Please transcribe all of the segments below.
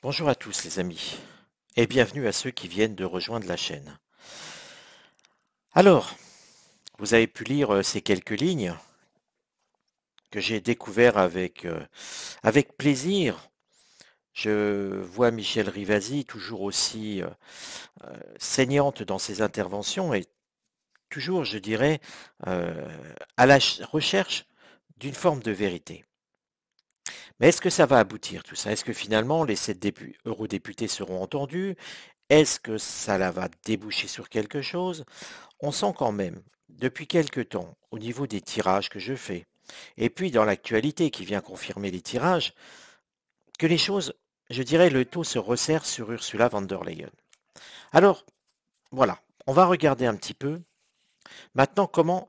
Bonjour à tous les amis et bienvenue à ceux qui viennent de rejoindre la chaîne. Alors, vous avez pu lire euh, ces quelques lignes que j'ai découvertes avec, euh, avec plaisir. Je vois Michel Rivasi toujours aussi euh, saignante dans ses interventions et toujours, je dirais, à la recherche d'une forme de vérité. Mais est-ce que ça va aboutir tout ça Est-ce que finalement les sept eurodéputés seront entendus Est-ce que ça va déboucher sur quelque chose On sent quand même, depuis quelques temps, au niveau des tirages que je fais, et puis dans l'actualité qui vient confirmer les tirages, que les choses, je dirais, le taux se resserre sur Ursula von der Leyen. Alors, voilà, on va regarder un petit peu maintenant comment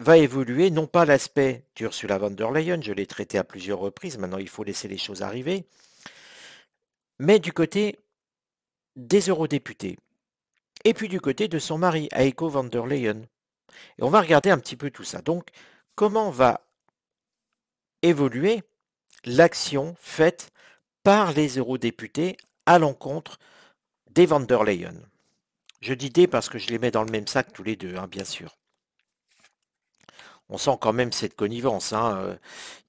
va évoluer non pas l'aspect d'Ursula von der Leyen, je l'ai traité à plusieurs reprises, maintenant il faut laisser les choses arriver, mais du côté des eurodéputés, et puis du côté de son mari, aiko von der Leyen. Et on va regarder un petit peu tout ça. Donc, comment va évoluer l'action faite par les eurodéputés à l'encontre des von der Leyen Je dis des parce que je les mets dans le même sac tous les deux, hein, bien sûr on sent quand même cette connivence. Hein, euh,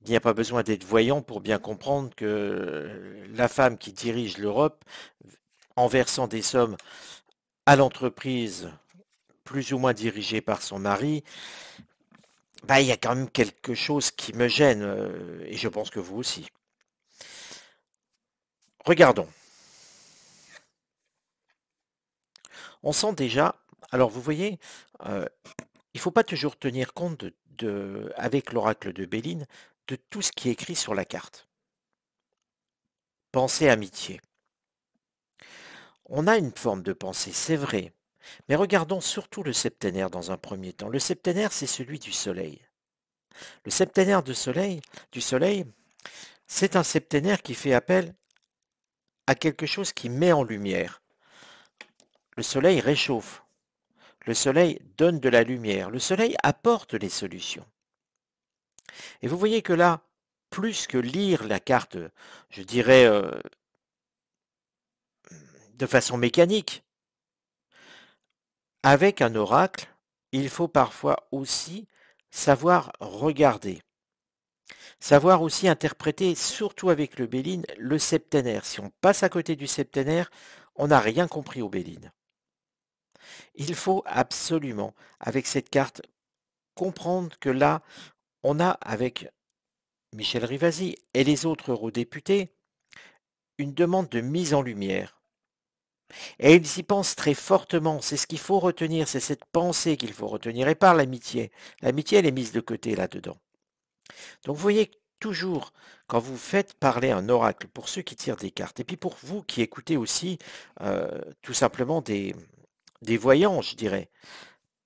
il n'y a pas besoin d'être voyant pour bien comprendre que euh, la femme qui dirige l'Europe, en versant des sommes à l'entreprise plus ou moins dirigée par son mari, bah, il y a quand même quelque chose qui me gêne, euh, et je pense que vous aussi. Regardons. On sent déjà, alors vous voyez, il ne faut pas toujours tenir compte, de, avec l'oracle de Béline, de tout ce qui est écrit sur la carte. Pensée amitié. On a une forme de pensée, c'est vrai, mais regardons surtout le septenaire dans un premier temps. Le septenaire, c'est celui du Soleil. Le septenaire de soleil, du Soleil, c'est un septenaire qui fait appel à quelque chose qui met en lumière. Le Soleil réchauffe, le soleil donne de la lumière, le soleil apporte les solutions. Et vous voyez que là, plus que lire la carte, je dirais, euh, de façon mécanique, avec un oracle, il faut parfois aussi savoir regarder. Savoir aussi interpréter, surtout avec le Béline, le septenaire. Si on passe à côté du septenaire, on n'a rien compris au Béline. Il faut absolument, avec cette carte, comprendre que là, on a avec Michel Rivasi et les autres eurodéputés une demande de mise en lumière. Et ils y pensent très fortement, c'est ce qu'il faut retenir, c'est cette pensée qu'il faut retenir, et par l'amitié. L'amitié, elle est mise de côté là-dedans. Donc vous voyez toujours, quand vous faites parler un oracle, pour ceux qui tirent des cartes, et puis pour vous qui écoutez aussi euh, tout simplement des, des voyants, je dirais.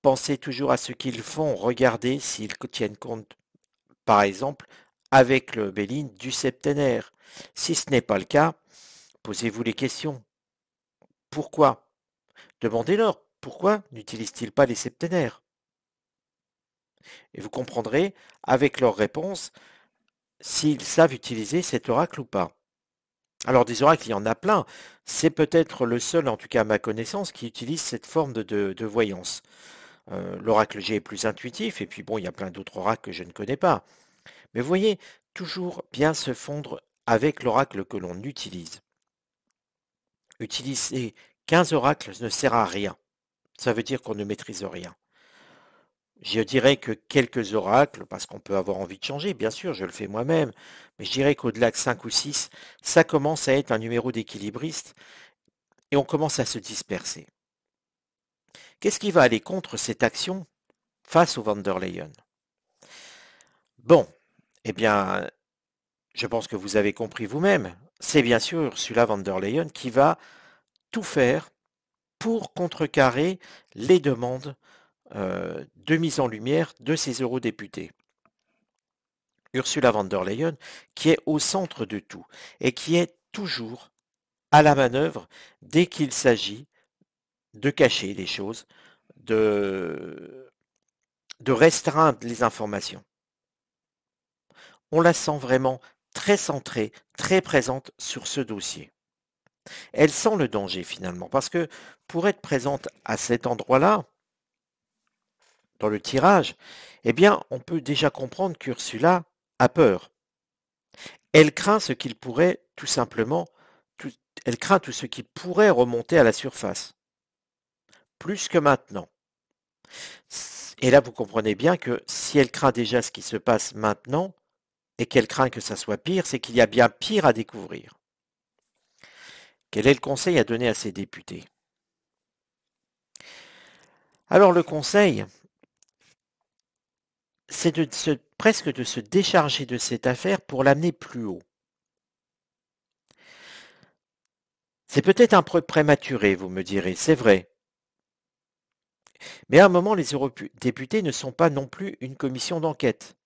Pensez toujours à ce qu'ils font, regardez s'ils tiennent compte, par exemple, avec le Béline du septenaire. Si ce n'est pas le cas, posez-vous les questions. Pourquoi Demandez-leur pourquoi n'utilisent-ils pas les septenaires Et vous comprendrez, avec leur réponse, s'ils savent utiliser cet oracle ou pas. Alors des oracles, ah, il y en a plein. C'est peut-être le seul, en tout cas à ma connaissance, qui utilise cette forme de, voyance. Euh, l'oracle G est plus intuitif, et puis bon, il y a plein d'autres oracles que je ne connais pas. Mais vous voyez, toujours bien se fondre avec l'oracle que l'on utilise. Utiliser 15 oracles ne sert à rien. Ça veut dire qu'on ne maîtrise rien. Je dirais que quelques oracles, parce qu'on peut avoir envie de changer, bien sûr, je le fais moi-même, mais je dirais qu'au-delà de 5 ou 6, ça commence à être un numéro d'équilibriste et on commence à se disperser. Qu'est-ce qui va aller contre cette action face au Van der Bon, eh bien, je pense que vous avez compris vous-même, c'est bien sûr Ursula van der Leyen qui va tout faire pour contrecarrer les demandes euh, de mise en lumière de ces eurodéputés. Ursula von der Leyen, qui est au centre de tout et qui est toujours à la manœuvre dès qu'il s'agit de cacher les choses, de, de restreindre les informations. On la sent vraiment très centrée, très présente sur ce dossier. Elle sent le danger finalement, parce que pour être présente à cet endroit-là, dans le tirage, eh bien, on peut déjà comprendre qu'Ursula a peur. Elle craint ce qu'il pourrait tout simplement, elle craint tout ce qui pourrait remonter à la surface. Plus que maintenant. Et là, vous comprenez bien que si elle craint déjà ce qui se passe maintenant, et qu'elle craint que ça soit pire, c'est qu'il y a bien pire à découvrir. Quel est le conseil à donner à ces députés Alors le conseil, c'est presque de se décharger de cette affaire pour l'amener plus haut. C'est peut-être un peu prématuré, vous me direz, c'est vrai. Mais à un moment, les eurodéputés ne sont pas non plus une commission d'enquête.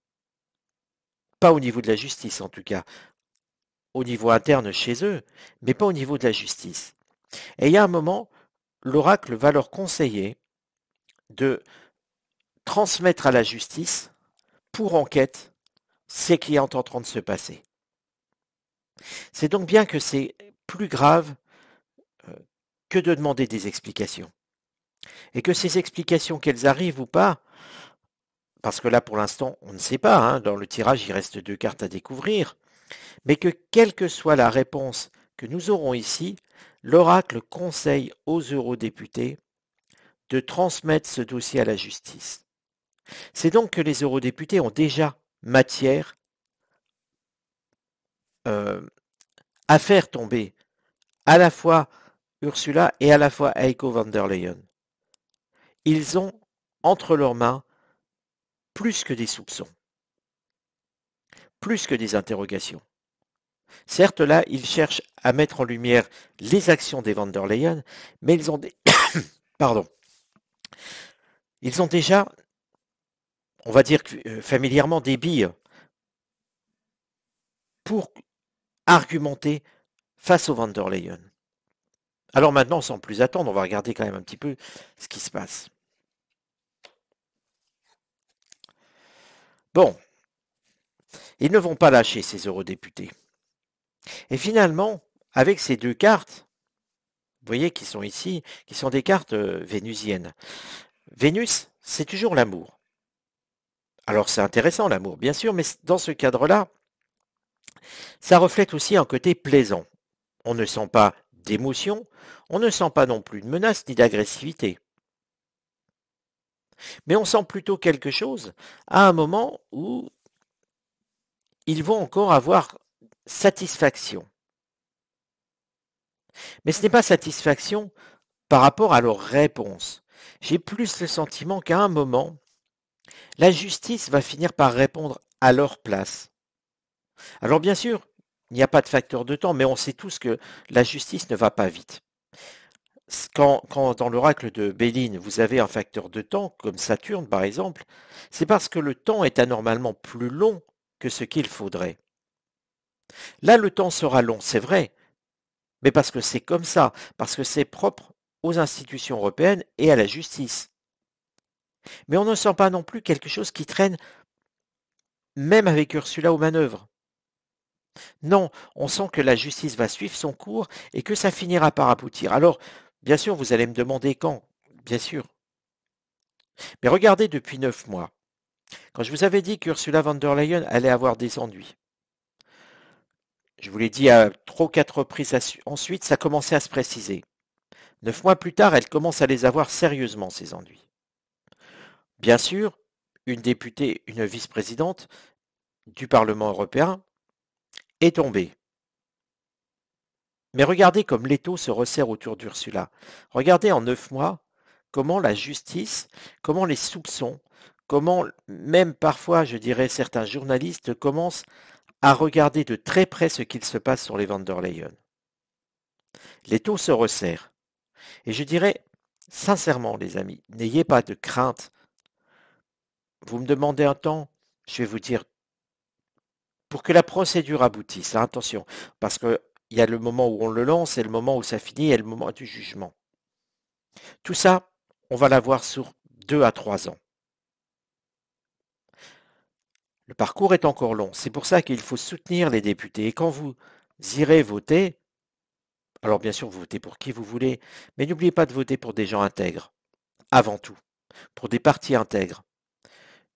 Pas au niveau de la justice, en tout cas. Au niveau interne chez eux, mais pas au niveau de la justice. Et il y a un moment, l'oracle va leur conseiller de transmettre à la justice pour enquête ce qui est en train de se passer. C'est donc bien que c'est plus grave euh, que de demander des explications. Et que ces explications, qu'elles arrivent ou pas, parce que là pour l'instant on ne sait pas, hein, dans le tirage il reste deux cartes à découvrir, mais que quelle que soit la réponse que nous aurons ici, l'oracle conseille aux eurodéputés de transmettre ce dossier à la justice. C'est donc que les eurodéputés ont déjà matière euh, à faire tomber à la fois Ursula et à la fois Eiko van der Leyen. Ils ont entre leurs mains plus que des soupçons, plus que des interrogations. Certes, là, ils cherchent à mettre en lumière les actions des van der Leyen, mais ils ont, Pardon. Ils ont déjà on va dire euh, familièrement, des billes pour argumenter face au Leyen. Alors maintenant, sans plus attendre, on va regarder quand même un petit peu ce qui se passe. Bon, ils ne vont pas lâcher ces eurodéputés. Et finalement, avec ces deux cartes, vous voyez qui sont ici, qui sont des cartes euh, vénusiennes. Vénus, c'est toujours l'amour. Alors c'est intéressant l'amour, bien sûr, mais dans ce cadre-là, ça reflète aussi un côté plaisant. On ne sent pas d'émotion, on ne sent pas non plus de menace ni d'agressivité. Mais on sent plutôt quelque chose à un moment où ils vont encore avoir satisfaction. Mais ce n'est pas satisfaction par rapport à leur réponse. J'ai plus le sentiment qu'à un moment, la justice va finir par répondre à leur place. Alors bien sûr, il n'y a pas de facteur de temps, mais on sait tous que la justice ne va pas vite. Quand, dans l'oracle de Béline, vous avez un facteur de temps, comme Saturne par exemple, c'est parce que le temps est anormalement plus long que ce qu'il faudrait. Là, le temps sera long, c'est vrai, mais parce que c'est comme ça, parce que c'est propre aux institutions européennes et à la justice. Mais on ne sent pas non plus quelque chose qui traîne même avec Ursula aux manœuvres. Non, on sent que la justice va suivre son cours et que ça finira par aboutir. Alors, bien sûr, vous allez me demander quand, bien sûr. Mais regardez depuis neuf mois, quand je vous avais dit qu'Ursula von der Leyen allait avoir des ennuis, je vous l'ai dit à trois ou quatre reprises ensuite, ça commençait à se préciser. Neuf mois plus tard, elle commence à les avoir sérieusement, ces ennuis. Bien sûr, une députée, une vice-présidente du Parlement européen est tombée. Mais regardez comme l'étau se resserre autour d'Ursula. Regardez en neuf mois comment la justice, comment les soupçons, comment même parfois, je dirais, certains journalistes commencent à regarder de très près ce qu'il se passe sur les Vanderleyen. L'étau se resserre. Et je dirais, sincèrement, les amis, n'ayez pas de crainte vous me demandez un temps, je vais vous dire, pour que la procédure aboutisse, hein, attention, parce qu'il y a le moment où on le lance et le moment où ça finit et le moment du jugement. Tout ça, on va l'avoir sur deux à trois ans. Le parcours est encore long. C'est pour ça qu'il faut soutenir les députés. Et quand vous irez voter, alors bien sûr, vous votez pour qui vous voulez, mais n'oubliez pas de voter pour des gens intègres, avant tout, pour des partis intègres.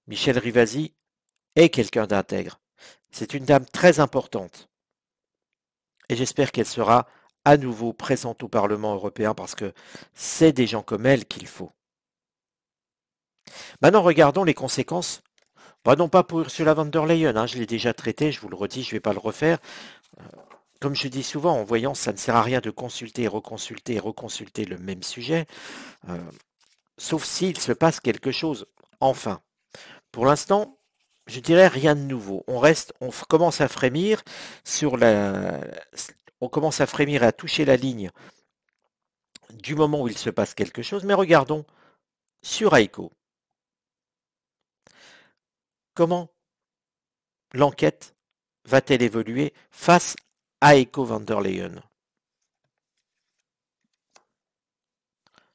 Michel Rivasi est quelqu'un d'intègre. C'est une dame très importante. Et j'espère qu'elle sera à nouveau présente au Parlement européen parce que c'est des gens comme elle qu'il faut. Maintenant, regardons les conséquences. Pas bah non pas pour Ursula von der Leyen, hein, je l'ai déjà traité, je vous le redis, je ne vais pas le refaire. Euh, comme je dis souvent, en voyant, ça ne sert à rien de consulter, reconsulter, reconsulter le même sujet, euh, sauf s'il se passe quelque chose. Enfin, pour l'instant, je dirais rien de nouveau. On reste, on commence à frémir sur la, on commence à frémir et à toucher la ligne du moment où il se passe quelque chose. Mais regardons sur Aiko. Comment l'enquête va-t-elle évoluer face à Aiko van der Leyen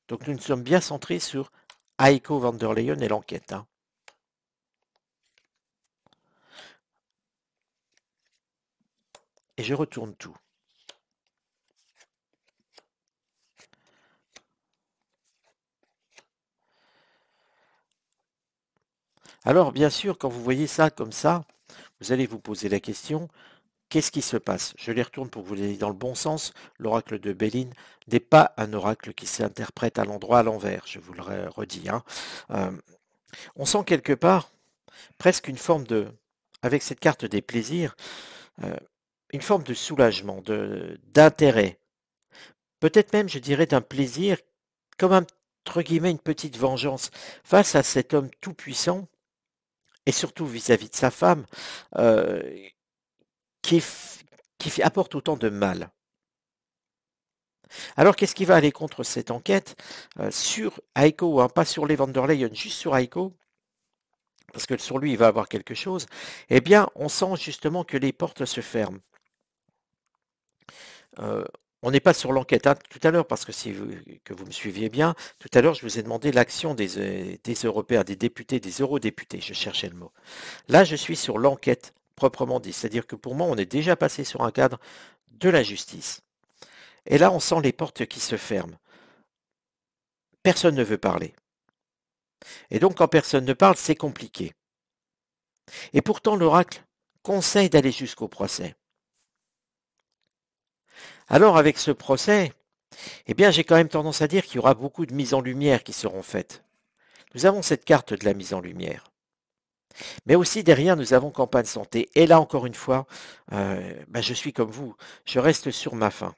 Donc nous, nous sommes bien centrés sur Aiko van der Leyen et l'enquête. Hein. et je retourne tout. Alors, bien sûr, quand vous voyez ça comme ça, vous allez vous poser la question, qu'est-ce qui se passe Je les retourne pour que vous les dans le bon sens. L'oracle de Béline n'est pas un oracle qui s'interprète à l'endroit à l'envers, je vous le redis. Hein. Euh, on sent quelque part presque une forme de... Avec cette carte des plaisirs, euh, une forme de soulagement, de, d'intérêt, peut-être même, je dirais, d'un plaisir, comme entre guillemets une petite vengeance face à cet homme tout-puissant, et surtout vis-à-vis de sa femme, euh, qui, qui apporte autant de mal. Alors qu'est-ce qui va aller contre cette enquête euh, sur Aiko, hein, pas sur les Vanderleyen, juste sur Aiko, parce que sur lui il va avoir quelque chose, eh bien on sent justement que les portes se ferment. Euh, on n'est pas sur l'enquête hein, tout à l'heure, parce que si vous, que vous me suiviez bien, tout à l'heure, je vous ai demandé l'action des, euh, des Européens, des députés, des eurodéputés, je cherchais le mot. Là, je suis sur l'enquête proprement dit, c'est-à-dire que pour moi, on est déjà passé sur un cadre de la justice. Et là, on sent les portes qui se ferment. Personne ne veut parler. Et donc, quand personne ne parle, c'est compliqué. Et pourtant, l'oracle conseille d'aller jusqu'au procès. Alors avec ce procès, eh bien j'ai quand même tendance à dire qu'il y aura beaucoup de mises en lumière qui seront faites. Nous avons cette carte de la mise en lumière. Mais aussi derrière, nous avons campagne santé. Et là, encore une fois, euh, bah, je suis comme vous, je reste sur ma faim.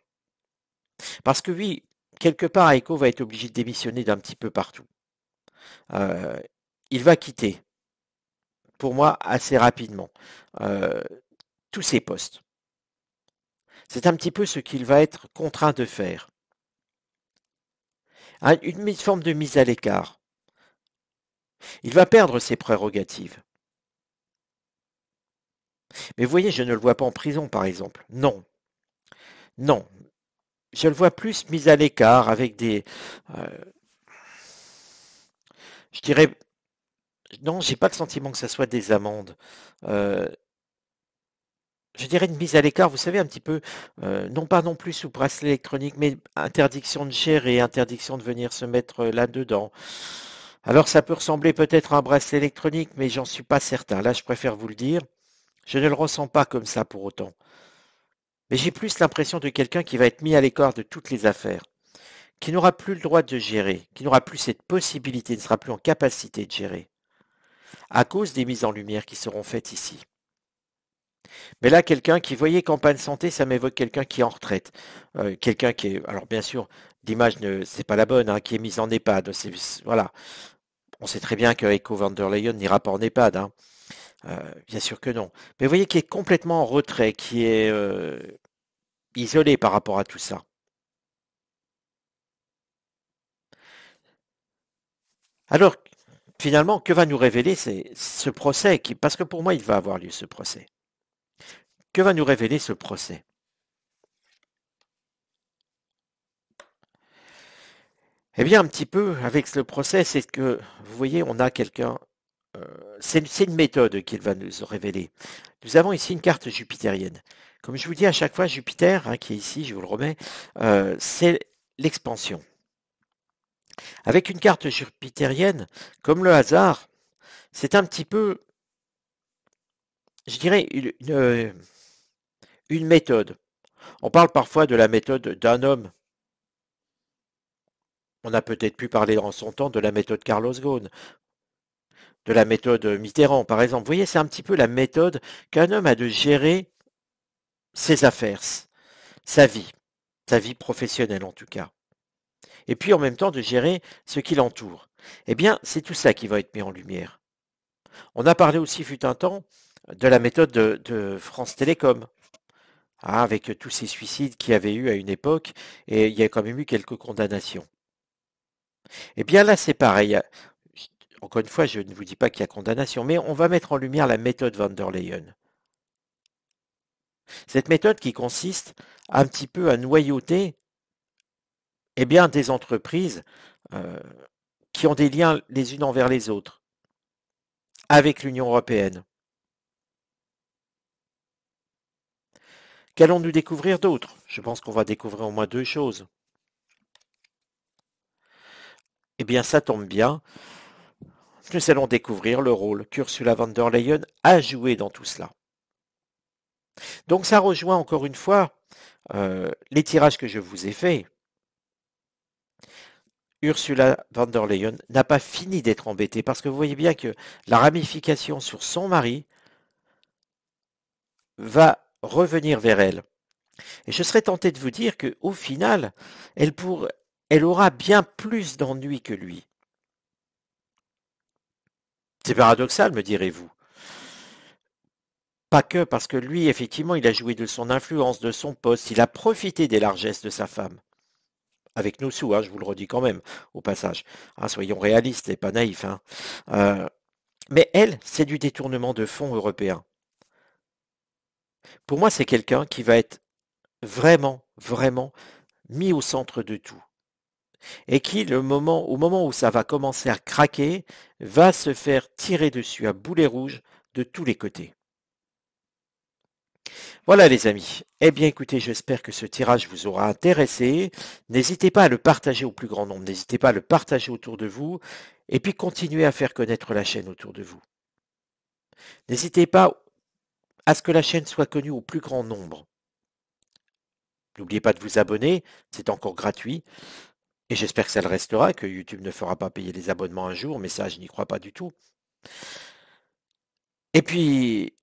Parce que oui, quelque part, Aiko va être obligé de démissionner d'un petit peu partout. Euh, il va quitter, pour moi, assez rapidement, euh, tous ses postes. C'est un petit peu ce qu'il va être contraint de faire. Une forme de mise à l'écart. Il va perdre ses prérogatives. Mais vous voyez, je ne le vois pas en prison, par exemple. Non. Non. Je le vois plus mis à l'écart avec des... Euh, je dirais... Non, j'ai pas le sentiment que ce soit des amendes. Euh, je dirais une mise à l'écart, vous savez, un petit peu, euh, non pas non plus sous bracelet électronique, mais interdiction de gérer, et interdiction de venir se mettre euh, là-dedans. Alors ça peut ressembler peut-être à un bracelet électronique, mais j'en suis pas certain. Là, je préfère vous le dire. Je ne le ressens pas comme ça pour autant. Mais j'ai plus l'impression de quelqu'un qui va être mis à l'écart de toutes les affaires, qui n'aura plus le droit de gérer, qui n'aura plus cette possibilité, ne sera plus en capacité de gérer, à cause des mises en lumière qui seront faites ici. Mais là, quelqu'un qui voyait campagne santé, ça m'évoque quelqu'un qui est en retraite. Euh, quelqu'un qui est, alors bien sûr, l'image ne, c'est pas la bonne, hein, qui est mise en EHPAD. voilà. On sait très bien que Echo van der Leyen n'ira pas en EHPAD. Hein. Euh, bien sûr que non. Mais vous voyez qui est complètement en retrait, qui est euh, isolé par rapport à tout ça. Alors, finalement, que va nous révéler ce procès Parce que pour moi, il va avoir lieu ce procès. Que va nous révéler ce procès Eh bien, un petit peu avec le procès, c'est que, vous voyez, on a quelqu'un, euh, c'est une méthode qu'il va nous révéler. Nous avons ici une carte jupitérienne. Comme je vous dis à chaque fois, Jupiter, hein, qui est ici, je vous le remets, euh, c'est l'expansion. Avec une carte jupitérienne, comme le hasard, c'est un petit peu, je dirais, une une méthode. On parle parfois de la méthode d'un homme. On a peut-être pu parler en son temps de la méthode Carlos Ghosn, de la méthode Mitterrand, par exemple. Vous voyez, c'est un petit peu la méthode qu'un homme a de gérer ses affaires, sa vie, sa vie professionnelle en tout cas. Et puis en même temps de gérer ce qui l'entoure. Eh bien, c'est tout ça qui va être mis en lumière. On a parlé aussi, fut un temps, de la méthode de France Télécom, Hein, avec tous ces suicides qu'il y avait eu à une époque, et il y a quand même eu quelques condamnations. Eh bien là, c'est pareil. Encore une fois, je ne vous dis pas qu'il y a condamnation, mais on va mettre en lumière la méthode van der Leyen. Cette méthode qui consiste un petit peu à noyauter eh bien, des entreprises euh, qui ont des liens les unes envers les autres avec l'Union européenne. Qu'allons-nous découvrir d'autres Je pense qu'on va découvrir au moins deux choses. Eh bien, ça tombe bien. Nous allons découvrir le rôle qu'Ursula von der Leyen a joué dans tout cela. Donc ça rejoint encore une fois euh, les tirages que je vous ai faits. Ursula von der Leyen n'a pas fini d'être embêtée parce que vous voyez bien que la ramification sur son mari va revenir vers elle. Et je serais tenté de vous dire que, au final, elle, pour, elle aura bien plus d'ennuis que lui. C'est paradoxal, me direz-vous. Pas que, parce que lui, effectivement, il a joué de son influence, de son poste, il a profité des largesses de sa femme. Avec nos sous, hein, je vous le redis quand même, au passage. Ah, soyons réalistes et pas naïfs. Hein. Euh, mais elle, c'est du détournement de fonds européens. Pour moi, c'est quelqu'un qui va être vraiment, vraiment mis au centre de tout. Et qui, moment, au moment où ça va commencer à craquer, va se faire tirer dessus à boulet rouge de tous les côtés. Voilà les amis. Eh bien écoutez, j'espère que ce tirage vous aura intéressé. N'hésitez pas à le partager au plus grand nombre, n'hésitez pas à le partager autour de vous et puis continuez à faire connaître la chaîne autour de vous. N'hésitez pas à ce que la chaîne soit connue au plus grand nombre. N'oubliez pas de vous abonner, c'est encore gratuit. Et j'espère que ça le restera, que YouTube ne fera pas payer les abonnements un jour, mais ça, je n'y crois pas du tout. Et puis,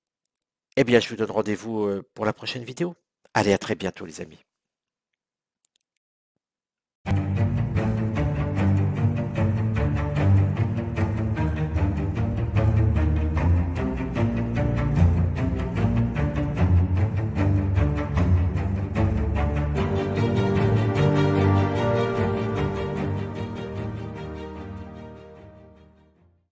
eh bien, je vous donne rendez-vous euh, pour la prochaine vidéo. Allez, à très bientôt, les amis.